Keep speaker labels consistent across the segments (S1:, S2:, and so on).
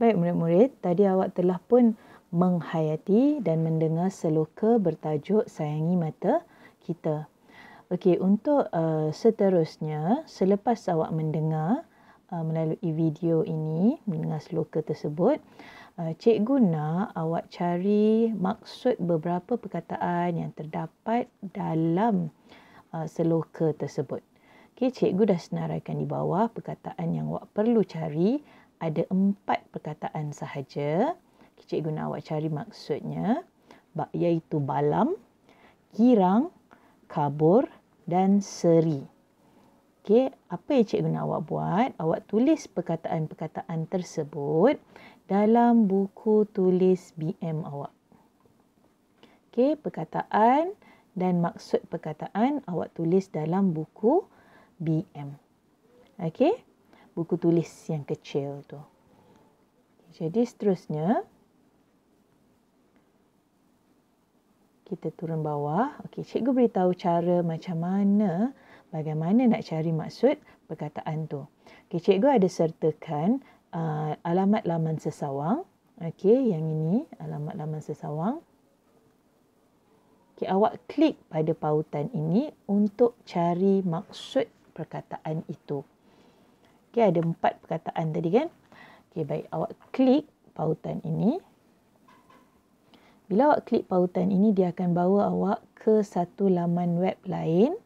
S1: Baik murid-murid, tadi awak telah pun menghayati dan mendengar seloka bertajuk Sayangi Mata Kita. Okey, untuk uh, seterusnya, selepas awak mendengar uh, melalui video ini, mendengar seloka tersebut, uh, cikgu nak awak cari maksud beberapa perkataan yang terdapat dalam uh, seloka tersebut. Okey, cikgu dah senaraikan di bawah perkataan yang awak perlu cari ada empat perkataan sahaja. Cikgu nak awak cari maksudnya. Iaitu balam, kirang, kabur dan seri. Okay, apa yang cikgu nak awak buat? Awak tulis perkataan-perkataan tersebut dalam buku tulis BM awak. Okay, perkataan dan maksud perkataan awak tulis dalam buku BM. Okay? buku tulis yang kecil tu. Jadi seterusnya kita turun bawah. Okey, cikgu beritahu cara macam mana bagaimana nak cari maksud perkataan tu. Okey, cikgu ada sertakan uh, alamat laman sesawang. Okey, yang ini alamat laman sesawang. Okey, awak klik pada pautan ini untuk cari maksud perkataan itu. Okey, ada empat perkataan tadi kan? Okey, baik. Awak klik pautan ini. Bila awak klik pautan ini, dia akan bawa awak ke satu laman web lain.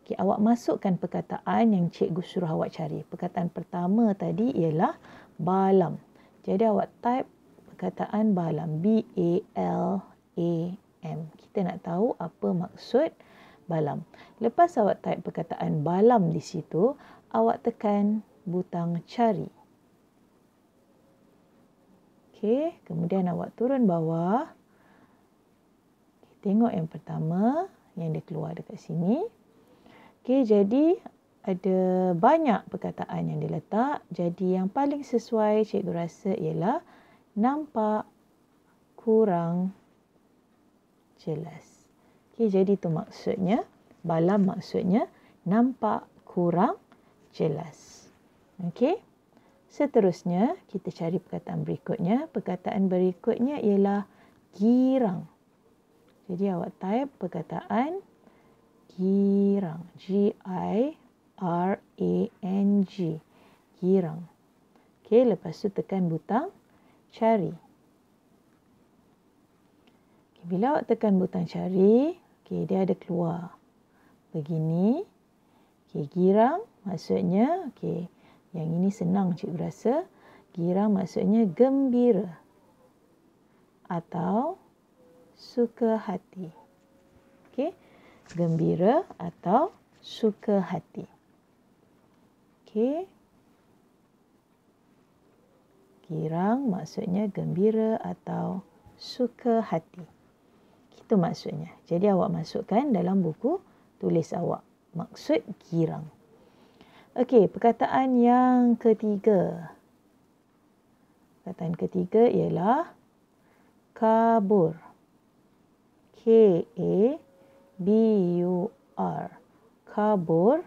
S1: Okey, awak masukkan perkataan yang cikgu suruh awak cari. Perkataan pertama tadi ialah balam. Jadi, awak type perkataan balam. B-A-L-A-M. Kita nak tahu apa maksud balam. Lepas awak type perkataan balam di situ, awak tekan butang cari. Okey, kemudian awak turun bawah. tengok yang pertama yang dia keluar dekat sini. Okey, jadi ada banyak perkataan yang diletak. Jadi yang paling sesuai cikgu rasa ialah nampak kurang jelas. Okey, jadi itu maksudnya, balam maksudnya nampak kurang jelas. Okey. Seterusnya, kita cari perkataan berikutnya. Perkataan berikutnya ialah girang. Jadi awak type perkataan girang. G I R A N G. Girang. Okey, lepas tu tekan butang cari. Okay, bila awak tekan butang cari, Okay, dia ada keluar. Begini. Okey, girang maksudnya okey yang ini senang cikgu rasa. Girang maksudnya gembira atau suka hati. Okey. Gembira atau suka hati. Okey. Girang maksudnya gembira atau suka hati. Itu maksudnya. Jadi awak masukkan dalam buku tulis awak. Maksud girang. Okey, perkataan yang ketiga. Perkataan ketiga ialah kabur. K A B U R. Kabur.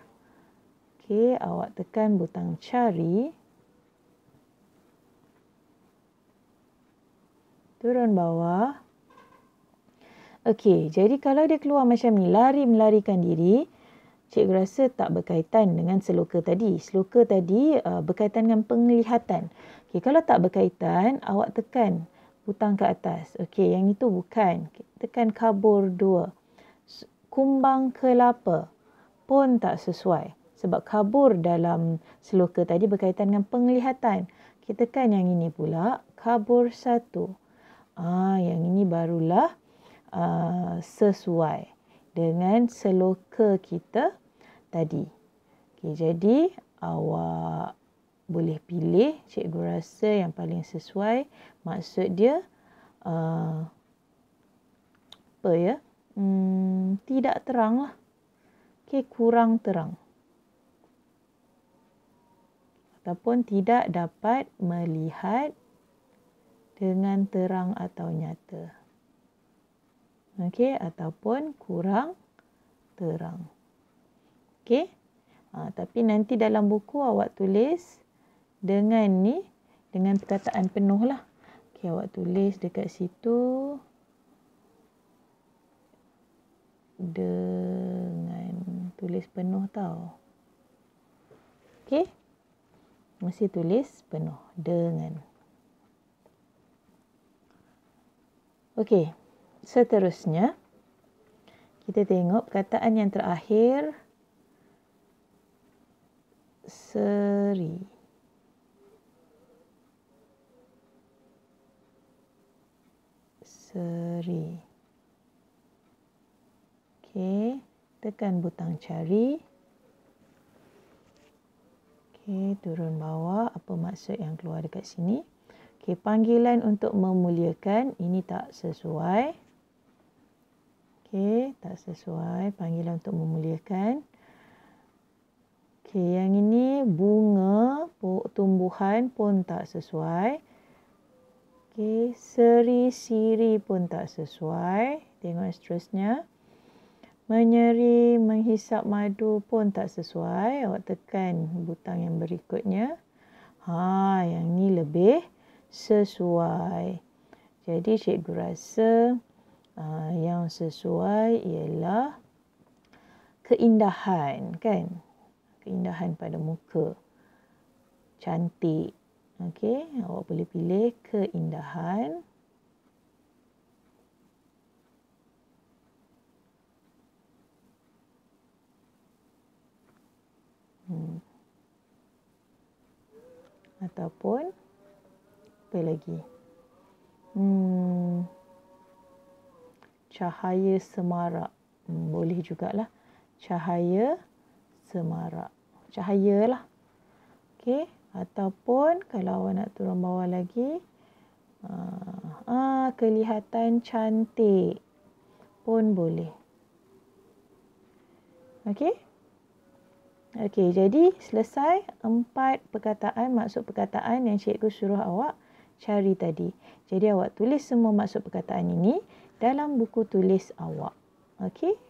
S1: Okey, awak tekan butang cari. Turun bawah. Okey, jadi kalau dia keluar macam ni, lari melarikan diri, cikgu rasa tak berkaitan dengan seloka tadi. Seloka tadi uh, berkaitan dengan penglihatan. Okay, kalau tak berkaitan, awak tekan butang ke atas. Okey, yang itu bukan. Okay, tekan kabur dua. Kumbang kelapa pun tak sesuai. Sebab kabur dalam seloka tadi berkaitan dengan penglihatan. Kita tekan yang ini pula, kabur satu. Ah, yang ini barulah uh, sesuai dengan seloka kita tadi. Okay, jadi awak boleh pilih cikgu rasa yang paling sesuai. Maksud dia uh, apa ya? Hmm, tidak terang lah. Okay, kurang terang. Ataupun tidak dapat melihat dengan terang atau nyata okey ataupun kurang terang okey ha, tapi nanti dalam buku awak tulis dengan ni dengan perkataan penuh lah okey awak tulis dekat situ dengan tulis penuh tau okey mesti tulis penuh dengan okey seterusnya kita tengok perkataan yang terakhir seri seri okey tekan butang cari okey turun bawah apa maksud yang keluar dekat sini Okay, panggilan untuk memuliakan ini tak sesuai Okey, tak sesuai panggilan untuk memuliakan. Okey, yang ini bunga tumbuhan pun tak sesuai. Okey, seri siri pun tak sesuai. Tengok seterusnya. Menyeri menghisap madu pun tak sesuai. Awak tekan butang yang berikutnya. Ha, yang ni lebih sesuai. Jadi cikgu rasa Ah, yang sesuai ialah keindahan kan keindahan pada muka cantik okey awak boleh pilih keindahan hmm ataupun apa lagi hmm cahaya semarak. Hmm, boleh lah. Cahaya semarak. Cahaya lah. Okey. Ataupun kalau awak nak turun bawah lagi. Ah, ah, kelihatan cantik pun boleh. Okey. Okey, jadi selesai empat perkataan maksud perkataan yang cikgu suruh awak cari tadi. Jadi awak tulis semua maksud perkataan ini dalam buku tulis awak. Okey,